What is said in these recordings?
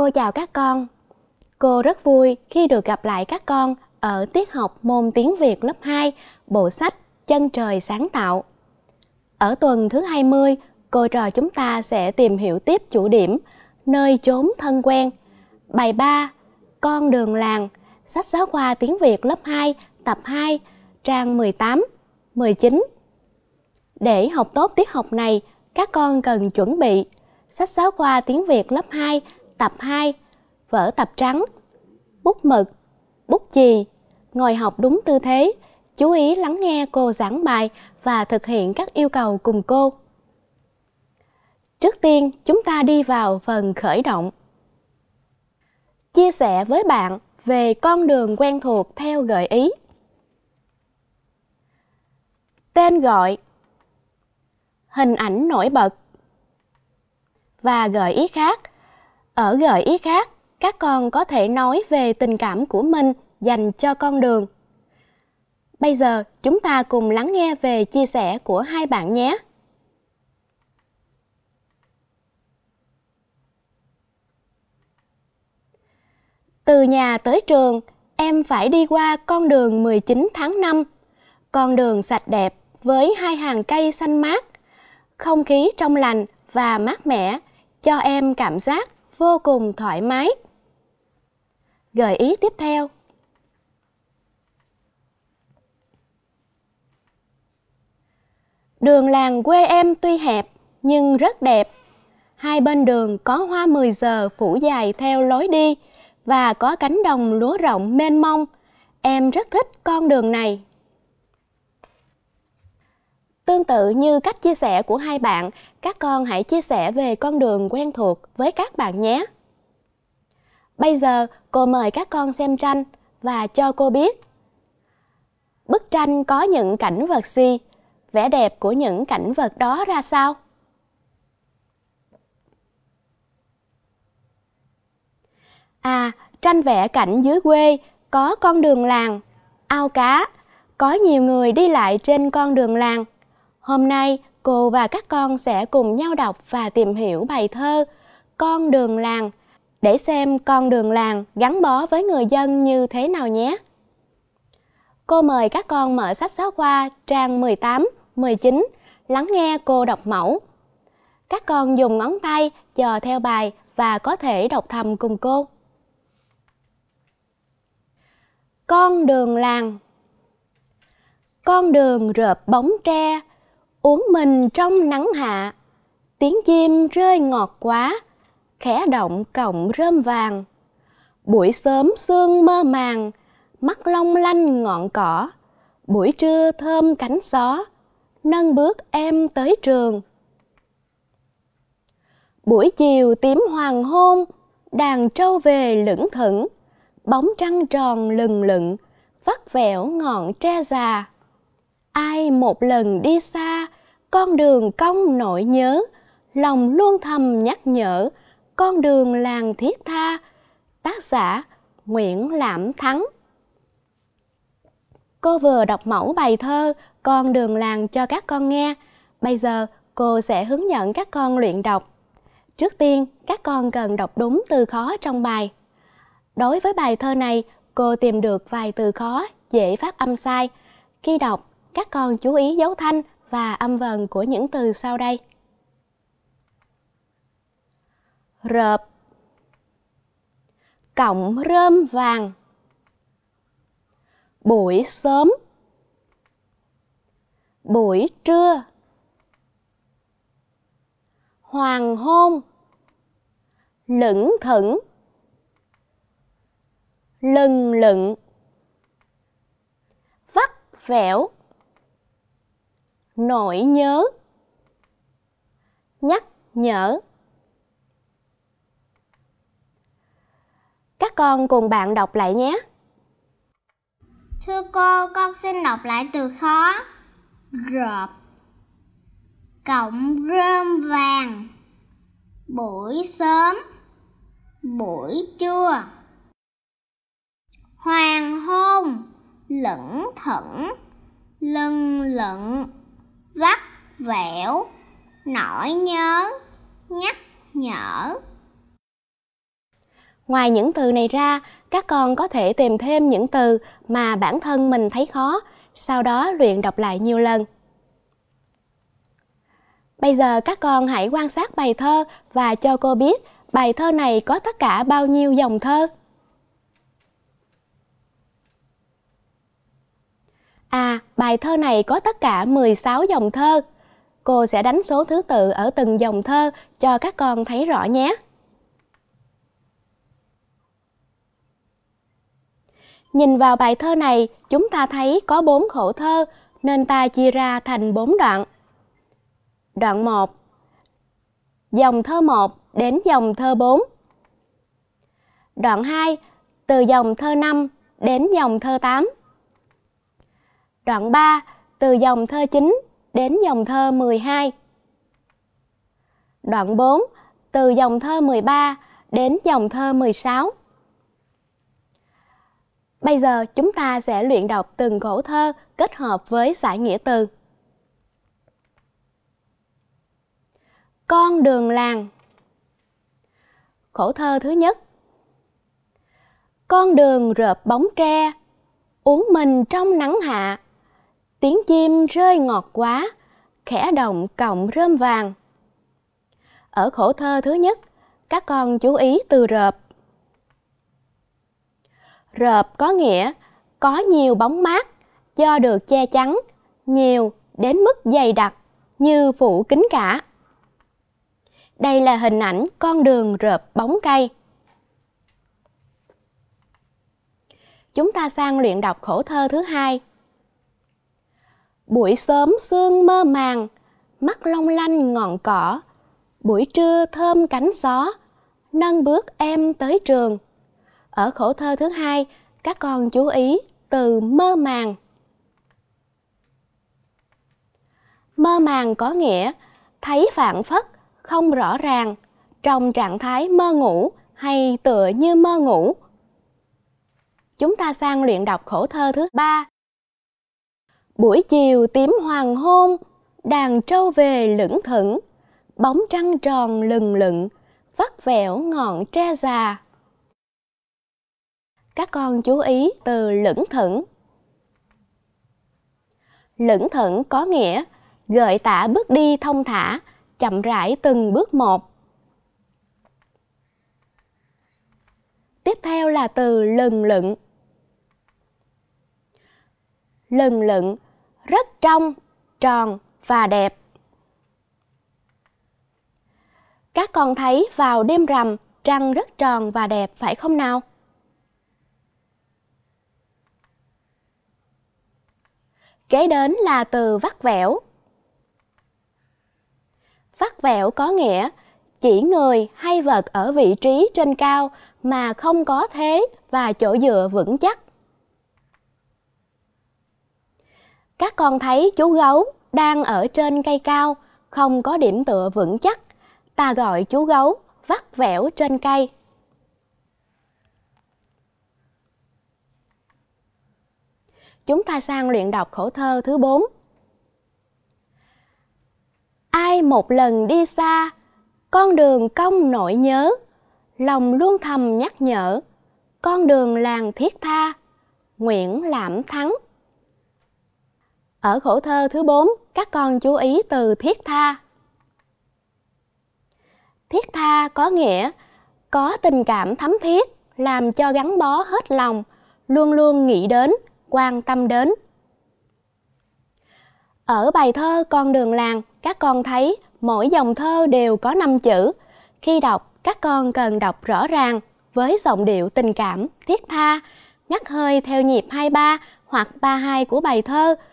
Cô chào các con. Cô rất vui khi được gặp lại các con ở tiết học môn tiếng Việt lớp 2, bộ sách Chân trời sáng tạo. Ở tuần thứ 20, cô trò chúng ta sẽ tìm hiểu tiếp chủ điểm Nơi chốn thân quen. Bài 3: Con đường làng, sách giáo khoa tiếng Việt lớp 2, tập 2, trang 18, 19. Để học tốt tiết học này, các con cần chuẩn bị sách giáo khoa tiếng Việt lớp 2 tập 2, vở tập trắng, bút mực, bút chì, ngồi học đúng tư thế, chú ý lắng nghe cô giảng bài và thực hiện các yêu cầu cùng cô. Trước tiên, chúng ta đi vào phần khởi động. Chia sẻ với bạn về con đường quen thuộc theo gợi ý. Tên gọi Hình ảnh nổi bật Và gợi ý khác ở gợi ý khác, các con có thể nói về tình cảm của mình dành cho con đường. Bây giờ chúng ta cùng lắng nghe về chia sẻ của hai bạn nhé. Từ nhà tới trường, em phải đi qua con đường 19 tháng 5. Con đường sạch đẹp với hai hàng cây xanh mát, không khí trong lành và mát mẻ cho em cảm giác vô cùng thoải mái. Gợi ý tiếp theo. Đường làng quê em tuy hẹp nhưng rất đẹp. Hai bên đường có hoa 10 giờ phủ dài theo lối đi và có cánh đồng lúa rộng mênh mông. Em rất thích con đường này Tương tự như cách chia sẻ của hai bạn, các con hãy chia sẻ về con đường quen thuộc với các bạn nhé. Bây giờ, cô mời các con xem tranh và cho cô biết. Bức tranh có những cảnh vật gì? Vẻ đẹp của những cảnh vật đó ra sao? À, tranh vẽ cảnh dưới quê có con đường làng, ao cá, có nhiều người đi lại trên con đường làng Hôm nay, cô và các con sẽ cùng nhau đọc và tìm hiểu bài thơ Con đường làng để xem con đường làng gắn bó với người dân như thế nào nhé. Cô mời các con mở sách giáo khoa trang 18, 19 lắng nghe cô đọc mẫu. Các con dùng ngón tay dò theo bài và có thể đọc thầm cùng cô. Con đường làng Con đường rợp bóng tre, uống mình trong nắng hạ tiếng chim rơi ngọt quá khẽ động cổng rơm vàng buổi sớm sương mơ màng mắt long lanh ngọn cỏ buổi trưa thơm cánh gió nâng bước em tới trường buổi chiều tím hoàng hôn đàn trâu về lững thững bóng trăng tròn lừng lững, vắt vẻo ngọn tre già ai một lần đi xa con đường công nỗi nhớ lòng luôn thầm nhắc nhở con đường làng thiết tha tác giả nguyễn lãm thắng cô vừa đọc mẫu bài thơ con đường làng cho các con nghe bây giờ cô sẽ hướng dẫn các con luyện đọc trước tiên các con cần đọc đúng từ khó trong bài đối với bài thơ này cô tìm được vài từ khó dễ phát âm sai khi đọc các con chú ý dấu thanh và âm vần của những từ sau đây. Rợp Cọng rơm vàng Buổi sớm Buổi trưa Hoàng hôn Lững thững Lừng lựng Vắt vẻo nỗi nhớ nhắc nhở các con cùng bạn đọc lại nhé thưa cô con xin đọc lại từ khó rộp cộng rơm vàng buổi sớm buổi trưa hoàng hôn lững thững lân lận vắt vẻo nỗi nhớ nhắc nhở ngoài những từ này ra các con có thể tìm thêm những từ mà bản thân mình thấy khó sau đó luyện đọc lại nhiều lần bây giờ các con hãy quan sát bài thơ và cho cô biết bài thơ này có tất cả bao nhiêu dòng thơ À, bài thơ này có tất cả 16 dòng thơ. Cô sẽ đánh số thứ tự ở từng dòng thơ cho các con thấy rõ nhé. Nhìn vào bài thơ này, chúng ta thấy có 4 khổ thơ, nên ta chia ra thành 4 đoạn. Đoạn 1 Dòng thơ 1 đến dòng thơ 4 Đoạn 2 Từ dòng thơ 5 đến dòng thơ 8 đoạn 3 từ dòng thơ 9 đến dòng thơ 12. Đoạn 4 từ dòng thơ 13 đến dòng thơ 16. Bây giờ chúng ta sẽ luyện đọc từng khổ thơ kết hợp với giải nghĩa từ. Con đường làng Khổ thơ thứ nhất Con đường rợp bóng tre, uống mình trong nắng hạ, tiếng chim rơi ngọt quá, khẽ động cọng rơm vàng. Ở khổ thơ thứ nhất, các con chú ý từ rợp. Rợp có nghĩa có nhiều bóng mát do được che chắn, nhiều đến mức dày đặc như phủ kính cả. Đây là hình ảnh con đường rợp bóng cây. Chúng ta sang luyện đọc khổ thơ thứ hai buổi sớm sương mơ màng mắt long lanh ngọn cỏ buổi trưa thơm cánh gió nâng bước em tới trường ở khổ thơ thứ hai các con chú ý từ mơ màng mơ màng có nghĩa thấy phản phất không rõ ràng trong trạng thái mơ ngủ hay tựa như mơ ngủ chúng ta sang luyện đọc khổ thơ thứ ba buổi chiều tím hoàng hôn đàn trâu về lững thững bóng trăng tròn lừng lựng vắt vẻo ngọn tre già các con chú ý từ lững thững lững thững có nghĩa gợi tả bước đi thông thả chậm rãi từng bước một tiếp theo là từ lừng lựng lừng lựng rất trong, tròn và đẹp. Các con thấy vào đêm rằm trăng rất tròn và đẹp phải không nào? Kế đến là từ vắt vẻo. Vắt vẻo có nghĩa chỉ người hay vật ở vị trí trên cao mà không có thế và chỗ dựa vững chắc. các con thấy chú gấu đang ở trên cây cao, không có điểm tựa vững chắc. Ta gọi chú gấu vắt vẻo trên cây. Chúng ta sang luyện đọc khổ thơ thứ bốn Ai một lần đi xa, con đường cong nỗi nhớ, lòng luôn thầm nhắc nhở, con đường làng thiết tha, Nguyễn Lãm Thắng. Ở khổ thơ thứ 4, các con chú ý từ thiết tha. Thiết tha có nghĩa có tình cảm thấm thiết, làm cho gắn bó hết lòng, luôn luôn nghĩ đến, quan tâm đến. Ở bài thơ Con đường làng, các con thấy mỗi dòng thơ đều có 5 chữ. Khi đọc, các con cần đọc rõ ràng với giọng điệu tình cảm, thiết tha, ngắt hơi theo nhịp 23 hoặc 32 của bài thơ –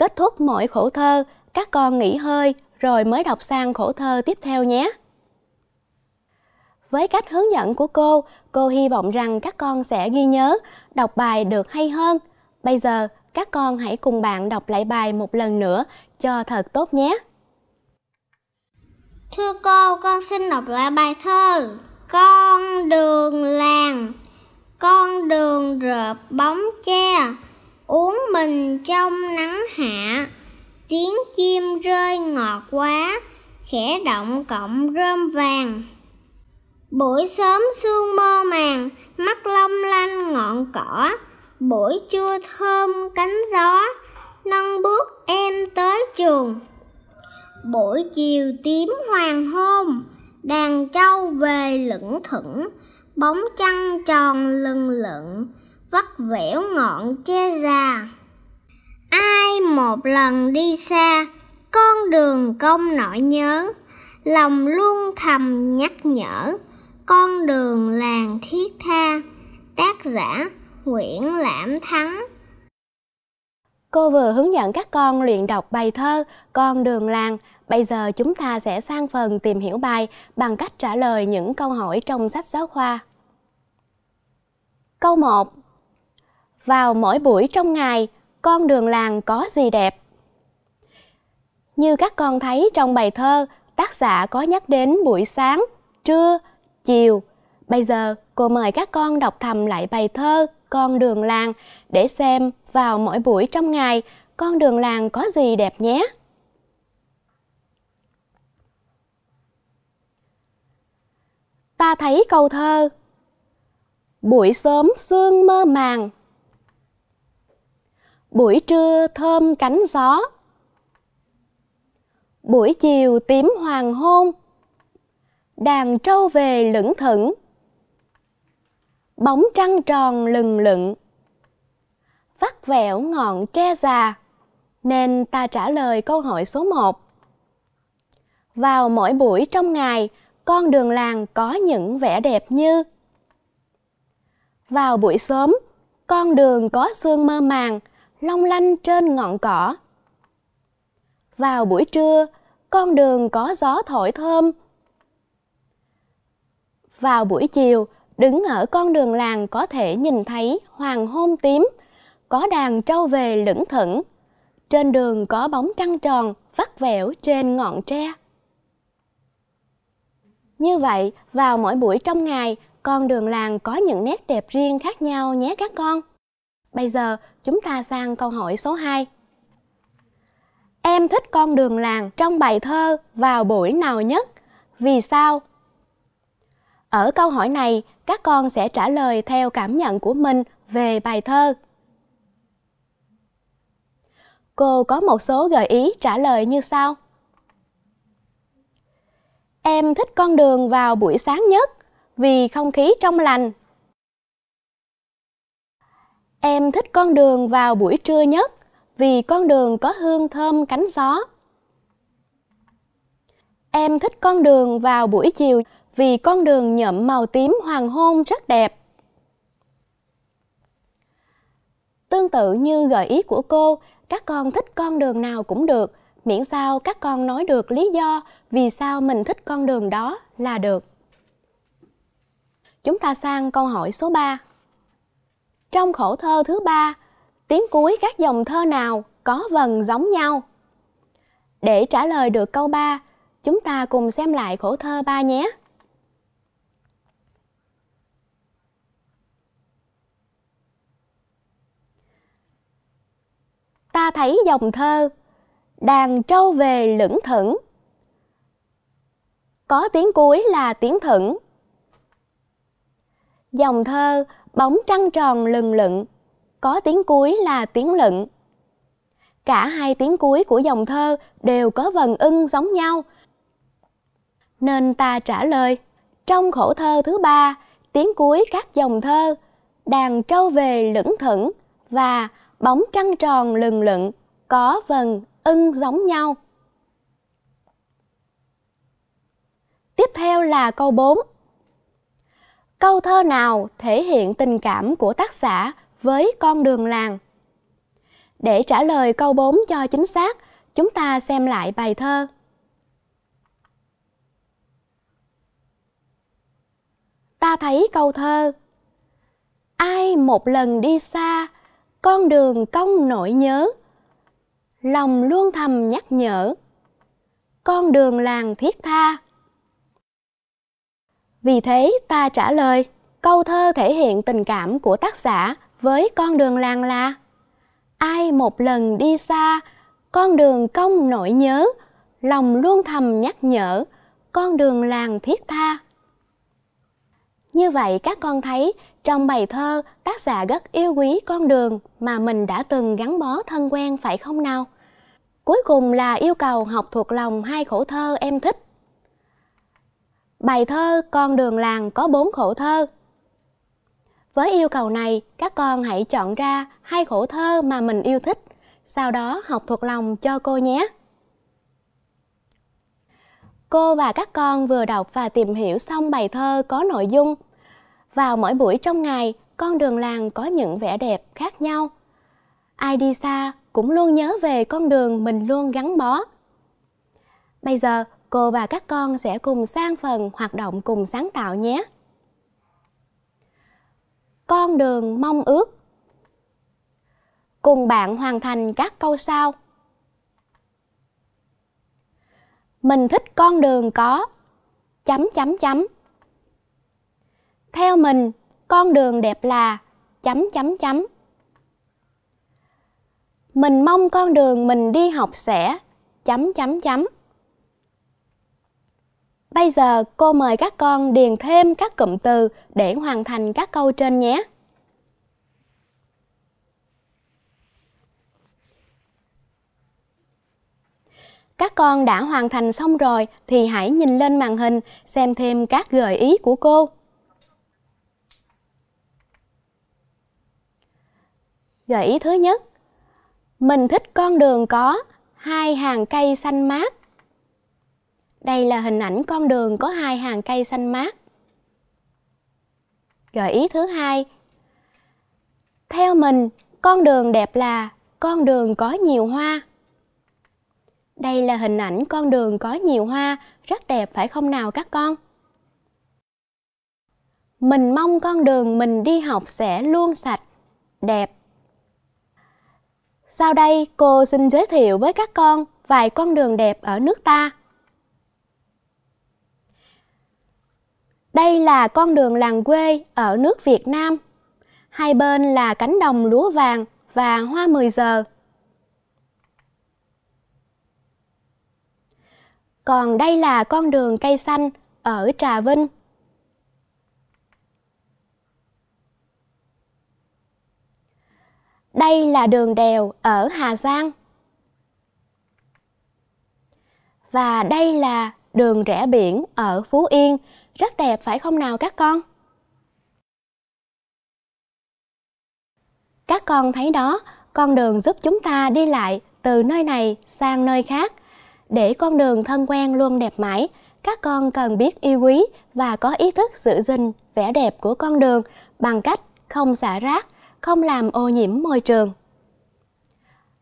Kết thúc mỗi khổ thơ, các con nghỉ hơi rồi mới đọc sang khổ thơ tiếp theo nhé. Với cách hướng dẫn của cô, cô hy vọng rằng các con sẽ ghi nhớ, đọc bài được hay hơn. Bây giờ, các con hãy cùng bạn đọc lại bài một lần nữa cho thật tốt nhé. Thưa cô, con xin đọc lại bài thơ Con đường làng Con đường rợp bóng tre uống mình trong nắng hạ tiếng chim rơi ngọt quá khẽ động cọng rơm vàng buổi sớm sương mơ màng mắt long lanh ngọn cỏ buổi trưa thơm cánh gió nâng bước em tới trường buổi chiều tím hoàng hôn đàn trâu về lững thững bóng trăng tròn lừng lững vắt vẻo ngọn tre già ai một lần đi xa con đường công nỗi nhớ lòng luôn thầm nhắc nhở con đường làng thiết tha tác giả nguyễn lãm thắng cô vừa hướng dẫn các con luyện đọc bài thơ con đường làng Bây giờ chúng ta sẽ sang phần tìm hiểu bài bằng cách trả lời những câu hỏi trong sách giáo khoa. Câu 1 vào mỗi buổi trong ngày con đường làng có gì đẹp như các con thấy trong bài thơ tác giả có nhắc đến buổi sáng trưa chiều bây giờ cô mời các con đọc thầm lại bài thơ con đường làng để xem vào mỗi buổi trong ngày con đường làng có gì đẹp nhé ta thấy câu thơ buổi sớm sương mơ màng buổi trưa thơm cánh gió buổi chiều tím hoàng hôn đàn trâu về lững thững bóng trăng tròn lừng lựng vắt vẹo ngọn tre già nên ta trả lời câu hỏi số 1. Vào mỗi buổi trong ngày, con đường làng có những vẻ đẹp như Vào buổi sớm, con đường có sương mơ màng long lanh trên ngọn cỏ. Vào buổi trưa, con đường có gió thổi thơm. Vào buổi chiều, đứng ở con đường làng có thể nhìn thấy hoàng hôn tím, có đàn trâu về lững thững. Trên đường có bóng trăng tròn vắt vẻo trên ngọn tre. Như vậy, vào mỗi buổi trong ngày, con đường làng có những nét đẹp riêng khác nhau nhé các con. Bây giờ, Chúng ta sang câu hỏi số 2. Em thích con đường làng trong bài thơ vào buổi nào nhất? Vì sao? Ở câu hỏi này, các con sẽ trả lời theo cảm nhận của mình về bài thơ. Cô có một số gợi ý trả lời như sau. Em thích con đường vào buổi sáng nhất vì không khí trong lành Em thích con đường vào buổi trưa nhất vì con đường có hương thơm cánh gió. Em thích con đường vào buổi chiều vì con đường nhậm màu tím hoàng hôn rất đẹp. Tương tự như gợi ý của cô, các con thích con đường nào cũng được, miễn sao các con nói được lý do vì sao mình thích con đường đó là được. Chúng ta sang câu hỏi số 3. Trong khổ thơ thứ ba, tiếng cuối các dòng thơ nào có vần giống nhau? Để trả lời được câu ba chúng ta cùng xem lại khổ thơ ba nhé. Ta thấy dòng thơ Đàn trâu về lững thững Có tiếng cuối là tiếng thững dòng thơ bóng trăng tròn lừng lựng, có tiếng cuối là tiếng lựng. Cả hai tiếng cuối của dòng thơ đều có vần ưng giống nhau. Nên ta trả lời, trong khổ thơ thứ ba, tiếng cuối các dòng thơ, đàn trâu về lững thững và bóng trăng tròn lừng lựng có vần ưng giống nhau. Tiếp theo là câu 4 câu thơ nào thể hiện tình cảm của tác giả với con đường làng? Để trả lời câu 4 cho chính xác, chúng ta xem lại bài thơ. Ta thấy câu thơ Ai một lần đi xa, con đường cong nỗi nhớ Lòng luôn thầm nhắc nhở Con đường làng thiết tha vì thế ta trả lời, câu thơ thể hiện tình cảm của tác giả với con đường làng là Ai một lần đi xa, con đường công nỗi nhớ, lòng luôn thầm nhắc nhở, con đường làng thiết tha. Như vậy các con thấy trong bài thơ tác giả rất yêu quý con đường mà mình đã từng gắn bó thân quen phải không nào? Cuối cùng là yêu cầu học thuộc lòng hai khổ thơ em thích Bài thơ Con đường làng có bốn khổ thơ. Với yêu cầu này, các con hãy chọn ra hai khổ thơ mà mình yêu thích, sau đó học thuộc lòng cho cô nhé. Cô và các con vừa đọc và tìm hiểu xong bài thơ có nội dung. Vào mỗi buổi trong ngày, con đường làng có những vẻ đẹp khác nhau. Ai đi xa cũng luôn nhớ về con đường mình luôn gắn bó. Bây giờ, cô và các con sẽ cùng sang phần hoạt động cùng sáng tạo nhé. Con đường mong ước Cùng bạn hoàn thành các câu sau. Mình thích con đường có chấm chấm chấm. Theo mình, con đường đẹp là chấm chấm chấm. Mình mong con đường mình đi học sẽ chấm chấm chấm. Bây giờ cô mời các con điền thêm các cụm từ để hoàn thành các câu trên nhé. Các con đã hoàn thành xong rồi thì hãy nhìn lên màn hình xem thêm các gợi ý của cô. Gợi ý thứ nhất, mình thích con đường có hai hàng cây xanh mát đây là hình ảnh con đường có hai hàng cây xanh mát. Gợi ý thứ hai. Theo mình, con đường đẹp là con đường có nhiều hoa. Đây là hình ảnh con đường có nhiều hoa, rất đẹp phải không nào các con? Mình mong con đường mình đi học sẽ luôn sạch, đẹp. Sau đây cô xin giới thiệu với các con vài con đường đẹp ở nước ta. Đây là con đường làng quê ở nước Việt Nam. Hai bên là cánh đồng lúa vàng và hoa mười giờ. Còn đây là con đường cây xanh ở Trà Vinh. Đây là đường đèo ở Hà Giang. Và đây là đường rẽ biển ở Phú Yên rất đẹp phải không nào các con? Các con thấy đó, con đường giúp chúng ta đi lại từ nơi này sang nơi khác. Để con đường thân quen luôn đẹp mãi, các con cần biết yêu quý và có ý thức giữ gìn vẻ đẹp của con đường bằng cách không xả rác, không làm ô nhiễm môi trường.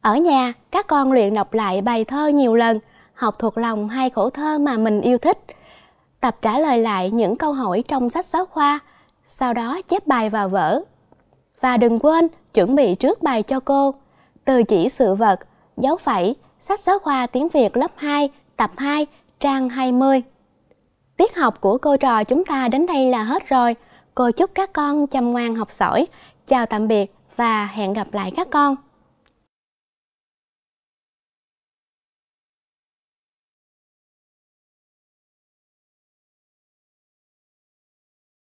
Ở nhà, các con luyện đọc lại bài thơ nhiều lần, học thuộc lòng hai khổ thơ mà mình yêu thích – tập trả lời lại những câu hỏi trong sách giáo khoa, sau đó chép bài vào vở. Và đừng quên chuẩn bị trước bài cho cô, từ chỉ sự vật, dấu phẩy, sách giáo khoa tiếng Việt lớp 2, tập 2, trang 20. Tiết học của cô trò chúng ta đến đây là hết rồi. Cô chúc các con chăm ngoan học giỏi. Chào tạm biệt và hẹn gặp lại các con.